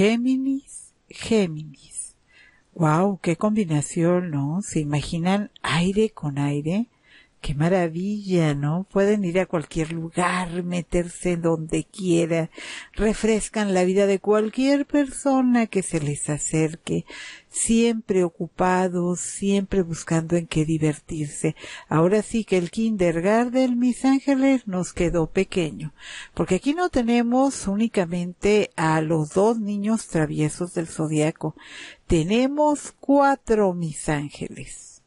Géminis, Géminis. ¡Wow! ¡Qué combinación, ¿no? ¿Se imaginan aire con aire? Qué maravilla, ¿no? Pueden ir a cualquier lugar, meterse donde quiera, refrescan la vida de cualquier persona que se les acerque, siempre ocupados, siempre buscando en qué divertirse. Ahora sí que el kindergarten, mis ángeles, nos quedó pequeño, porque aquí no tenemos únicamente a los dos niños traviesos del zodiaco, tenemos cuatro mis ángeles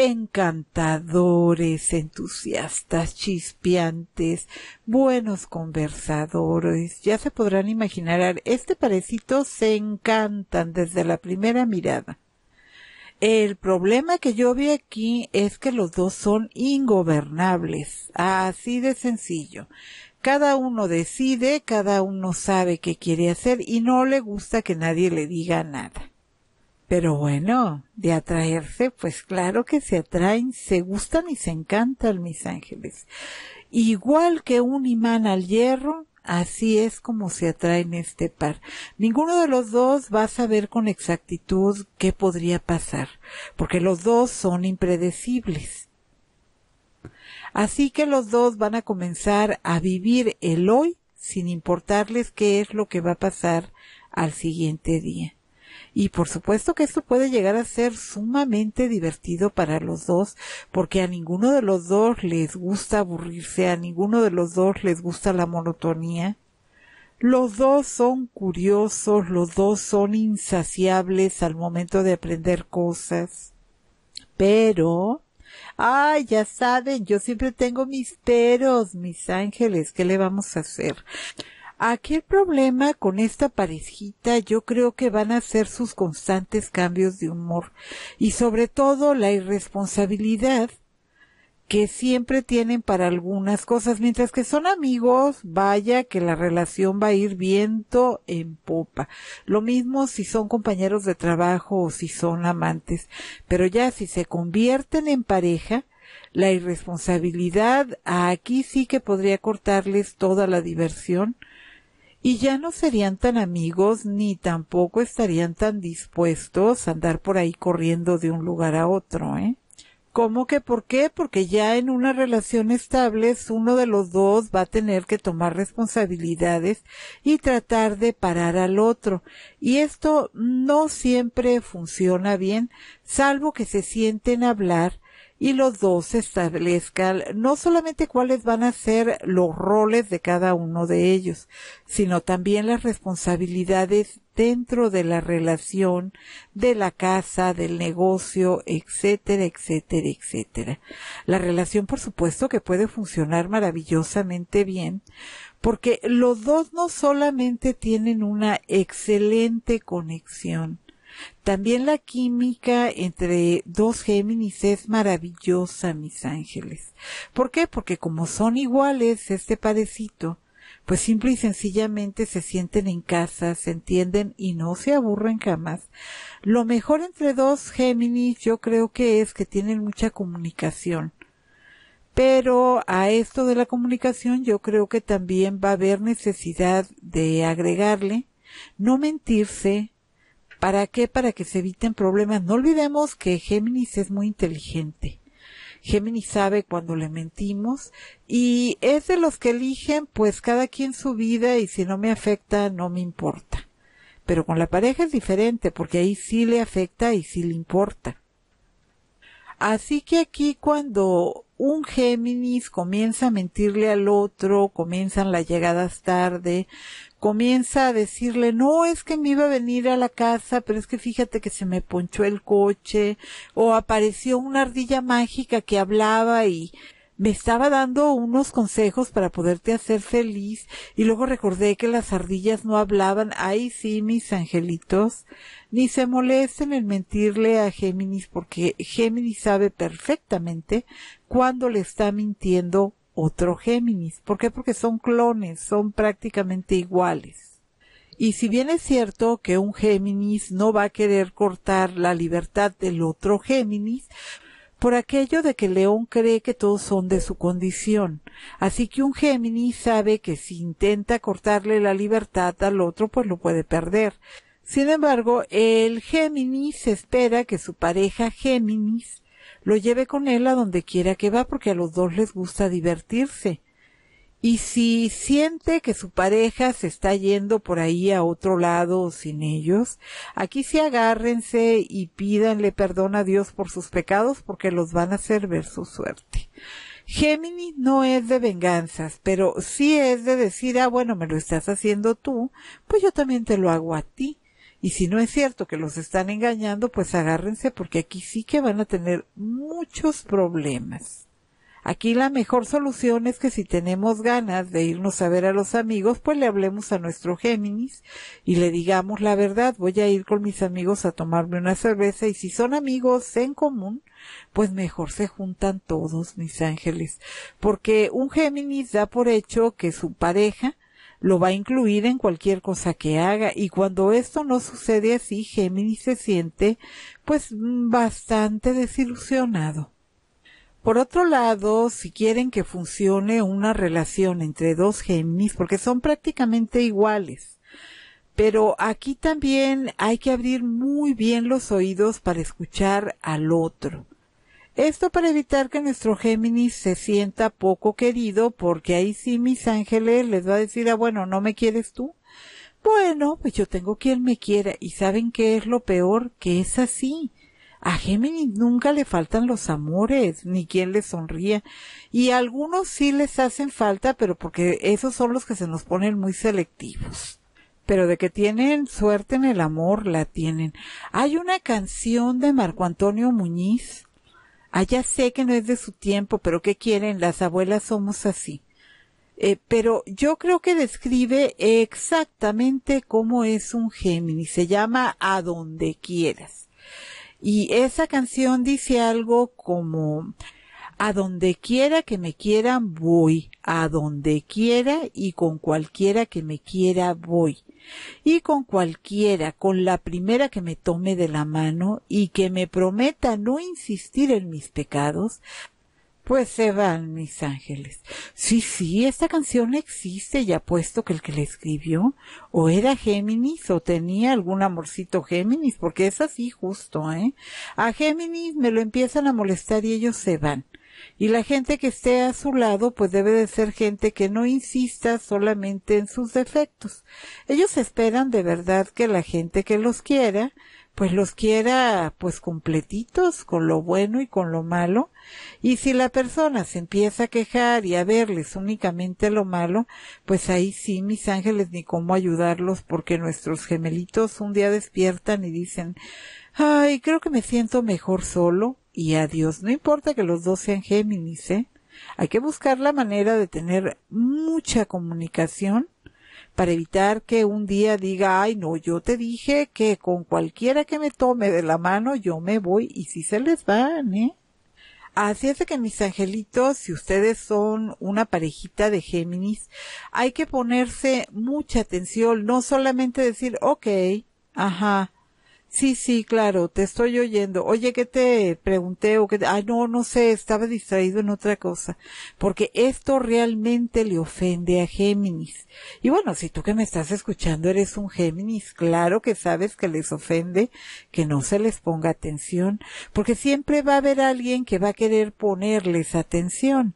encantadores, entusiastas, chispeantes, buenos conversadores. Ya se podrán imaginar, este parecito se encantan desde la primera mirada. El problema que yo vi aquí es que los dos son ingobernables, así de sencillo. Cada uno decide, cada uno sabe qué quiere hacer y no le gusta que nadie le diga nada. Pero bueno, de atraerse, pues claro que se atraen, se gustan y se encantan mis ángeles. Igual que un imán al hierro, así es como se atraen este par. Ninguno de los dos va a saber con exactitud qué podría pasar, porque los dos son impredecibles. Así que los dos van a comenzar a vivir el hoy sin importarles qué es lo que va a pasar al siguiente día. Y por supuesto que esto puede llegar a ser sumamente divertido para los dos, porque a ninguno de los dos les gusta aburrirse, a ninguno de los dos les gusta la monotonía. Los dos son curiosos, los dos son insaciables al momento de aprender cosas. Pero, ay, ya saben, yo siempre tengo mis peros, mis ángeles, ¿qué le vamos a hacer? Aquí el problema con esta parejita yo creo que van a ser sus constantes cambios de humor y sobre todo la irresponsabilidad que siempre tienen para algunas cosas, mientras que son amigos, vaya que la relación va a ir viento en popa. Lo mismo si son compañeros de trabajo o si son amantes, pero ya si se convierten en pareja, la irresponsabilidad aquí sí que podría cortarles toda la diversión y ya no serían tan amigos ni tampoco estarían tan dispuestos a andar por ahí corriendo de un lugar a otro, ¿eh? ¿Cómo que por qué? Porque ya en una relación estable uno de los dos va a tener que tomar responsabilidades y tratar de parar al otro. Y esto no siempre funciona bien, salvo que se sienten a hablar y los dos establezcan no solamente cuáles van a ser los roles de cada uno de ellos, sino también las responsabilidades dentro de la relación, de la casa, del negocio, etcétera, etcétera, etcétera. La relación, por supuesto, que puede funcionar maravillosamente bien, porque los dos no solamente tienen una excelente conexión, también la química entre dos Géminis es maravillosa, mis ángeles. ¿Por qué? Porque como son iguales, este parecito, pues simple y sencillamente se sienten en casa, se entienden y no se aburren jamás. Lo mejor entre dos Géminis yo creo que es que tienen mucha comunicación. Pero a esto de la comunicación yo creo que también va a haber necesidad de agregarle no mentirse, ¿Para qué? Para que se eviten problemas. No olvidemos que Géminis es muy inteligente. Géminis sabe cuando le mentimos y es de los que eligen pues cada quien su vida y si no me afecta no me importa. Pero con la pareja es diferente porque ahí sí le afecta y sí le importa. Así que aquí cuando un Géminis comienza a mentirle al otro, comienzan las llegadas tarde, comienza a decirle, no, es que me iba a venir a la casa, pero es que fíjate que se me ponchó el coche, o apareció una ardilla mágica que hablaba y me estaba dando unos consejos para poderte hacer feliz y luego recordé que las ardillas no hablaban, ay sí, mis angelitos, ni se molesten en mentirle a Géminis porque Géminis sabe perfectamente cuándo le está mintiendo otro Géminis. ¿Por qué? Porque son clones, son prácticamente iguales. Y si bien es cierto que un Géminis no va a querer cortar la libertad del otro Géminis, por aquello de que León cree que todos son de su condición. Así que un Géminis sabe que si intenta cortarle la libertad al otro, pues lo puede perder. Sin embargo, el Géminis espera que su pareja Géminis lo lleve con él a donde quiera que va porque a los dos les gusta divertirse. Y si siente que su pareja se está yendo por ahí a otro lado sin ellos, aquí sí agárrense y pídanle perdón a Dios por sus pecados porque los van a hacer ver su suerte. Géminis no es de venganzas, pero sí es de decir, ah, bueno, me lo estás haciendo tú, pues yo también te lo hago a ti. Y si no es cierto que los están engañando, pues agárrense porque aquí sí que van a tener muchos problemas. Aquí la mejor solución es que si tenemos ganas de irnos a ver a los amigos, pues le hablemos a nuestro Géminis y le digamos la verdad, voy a ir con mis amigos a tomarme una cerveza y si son amigos en común, pues mejor se juntan todos, mis ángeles, porque un Géminis da por hecho que su pareja lo va a incluir en cualquier cosa que haga y cuando esto no sucede así, Géminis se siente pues bastante desilusionado. Por otro lado, si quieren que funcione una relación entre dos Géminis, porque son prácticamente iguales, pero aquí también hay que abrir muy bien los oídos para escuchar al otro. Esto para evitar que nuestro Géminis se sienta poco querido, porque ahí sí mis ángeles les va a decir, ah, bueno, ¿no me quieres tú? Bueno, pues yo tengo quien me quiera. ¿Y saben qué es lo peor? Que es así. A Géminis nunca le faltan los amores, ni quien le sonría. Y algunos sí les hacen falta, pero porque esos son los que se nos ponen muy selectivos. Pero de que tienen suerte en el amor, la tienen. Hay una canción de Marco Antonio Muñiz. Allá ah, sé que no es de su tiempo, pero ¿qué quieren? Las abuelas somos así. Eh, pero yo creo que describe exactamente cómo es un Géminis. Se llama A donde quieras. Y esa canción dice algo como, a donde quiera que me quieran voy, a donde quiera y con cualquiera que me quiera voy. Y con cualquiera, con la primera que me tome de la mano y que me prometa no insistir en mis pecados, pues se van mis ángeles. Sí, sí, esta canción existe y apuesto que el que la escribió o era Géminis o tenía algún amorcito Géminis, porque es así justo, ¿eh? A Géminis me lo empiezan a molestar y ellos se van. Y la gente que esté a su lado, pues debe de ser gente que no insista solamente en sus defectos. Ellos esperan de verdad que la gente que los quiera, pues los quiera pues completitos con lo bueno y con lo malo. Y si la persona se empieza a quejar y a verles únicamente lo malo, pues ahí sí, mis ángeles, ni cómo ayudarlos, porque nuestros gemelitos un día despiertan y dicen, ay, creo que me siento mejor solo y adiós. No importa que los dos sean Géminis, ¿eh? Hay que buscar la manera de tener mucha comunicación para evitar que un día diga, ay no, yo te dije que con cualquiera que me tome de la mano yo me voy y si se les va, ¿eh? Así es de que mis angelitos, si ustedes son una parejita de Géminis, hay que ponerse mucha atención, no solamente decir, ok, ajá, Sí, sí, claro, te estoy oyendo. Oye, ¿qué te pregunté? O que, ah, no, no sé, estaba distraído en otra cosa. Porque esto realmente le ofende a Géminis. Y bueno, si tú que me estás escuchando eres un Géminis, claro que sabes que les ofende que no se les ponga atención. Porque siempre va a haber alguien que va a querer ponerles atención.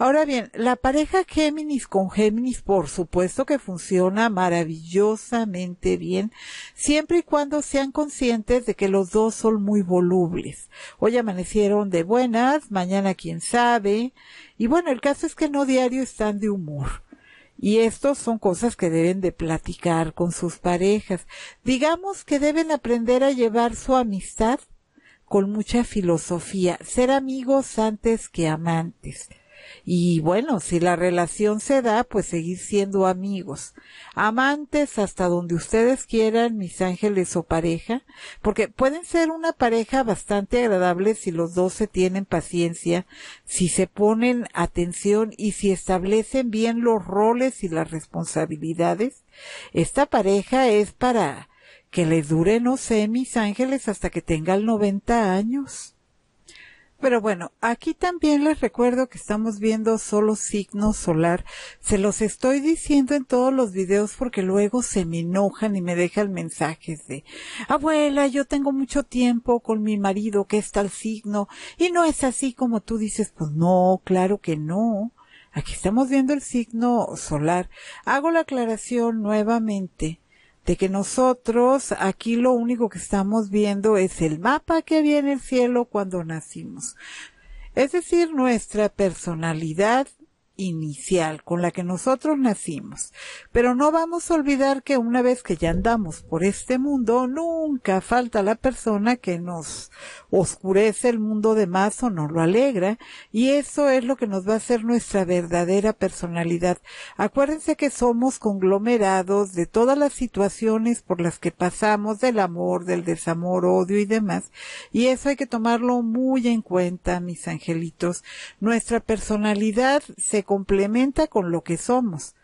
Ahora bien, la pareja Géminis con Géminis, por supuesto que funciona maravillosamente bien, siempre y cuando sean conscientes de que los dos son muy volubles. Hoy amanecieron de buenas, mañana quién sabe, y bueno, el caso es que no diario están de humor. Y estos son cosas que deben de platicar con sus parejas. Digamos que deben aprender a llevar su amistad con mucha filosofía, ser amigos antes que amantes. Y bueno, si la relación se da, pues seguir siendo amigos, amantes hasta donde ustedes quieran, mis ángeles o pareja, porque pueden ser una pareja bastante agradable si los dos se tienen paciencia, si se ponen atención y si establecen bien los roles y las responsabilidades. Esta pareja es para que les dure, no sé, mis ángeles, hasta que tengan 90 años. Pero bueno, aquí también les recuerdo que estamos viendo solo signo solar. Se los estoy diciendo en todos los videos porque luego se me enojan y me dejan mensajes de, abuela, yo tengo mucho tiempo con mi marido que está el signo y no es así como tú dices, pues no, claro que no. Aquí estamos viendo el signo solar. Hago la aclaración nuevamente de que nosotros aquí lo único que estamos viendo es el mapa que había en el cielo cuando nacimos. Es decir, nuestra personalidad inicial con la que nosotros nacimos. Pero no vamos a olvidar que una vez que ya andamos por este mundo, nunca falta la persona que nos oscurece el mundo de más o nos lo alegra y eso es lo que nos va a hacer nuestra verdadera personalidad. Acuérdense que somos conglomerados de todas las situaciones por las que pasamos del amor, del desamor, odio y demás y eso hay que tomarlo muy en cuenta, mis angelitos. Nuestra personalidad se complementa con lo que somos.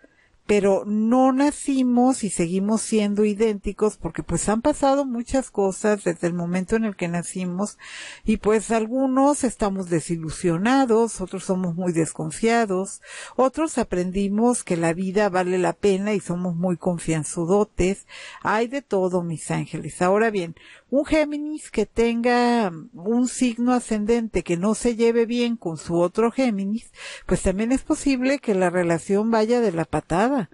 Pero no nacimos y seguimos siendo idénticos porque pues han pasado muchas cosas desde el momento en el que nacimos y pues algunos estamos desilusionados, otros somos muy desconfiados, otros aprendimos que la vida vale la pena y somos muy confianzudotes. Hay de todo, mis ángeles. Ahora bien, un Géminis que tenga un signo ascendente que no se lleve bien con su otro Géminis, pues también es posible que la relación vaya de la patada.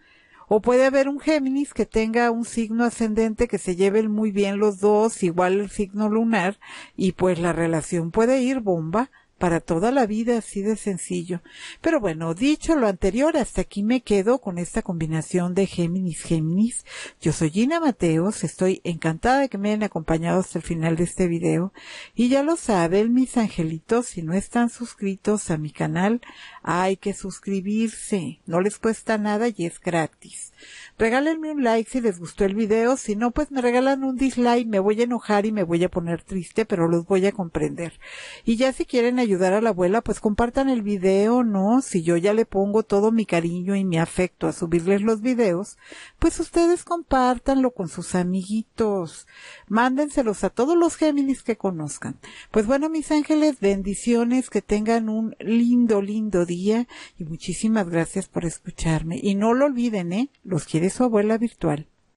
O puede haber un Géminis que tenga un signo ascendente que se lleven muy bien los dos, igual el signo lunar, y pues la relación puede ir bomba para toda la vida, así de sencillo. Pero bueno, dicho lo anterior, hasta aquí me quedo con esta combinación de Géminis, Géminis. Yo soy Gina Mateos, estoy encantada de que me hayan acompañado hasta el final de este video. Y ya lo saben, mis angelitos, si no están suscritos a mi canal, hay que suscribirse, no les cuesta nada y es gratis. Regálenme un like si les gustó el video, si no pues me regalan un dislike, me voy a enojar y me voy a poner triste, pero los voy a comprender. Y ya si quieren ayudar a la abuela, pues compartan el video, ¿no? Si yo ya le pongo todo mi cariño y mi afecto a subirles los videos, pues ustedes compártanlo con sus amiguitos. Mándenselos a todos los Géminis que conozcan. Pues bueno, mis ángeles, bendiciones, que tengan un lindo, lindo día y muchísimas gracias por escucharme. Y no lo olviden, ¿eh? Los quiere su abuela virtual.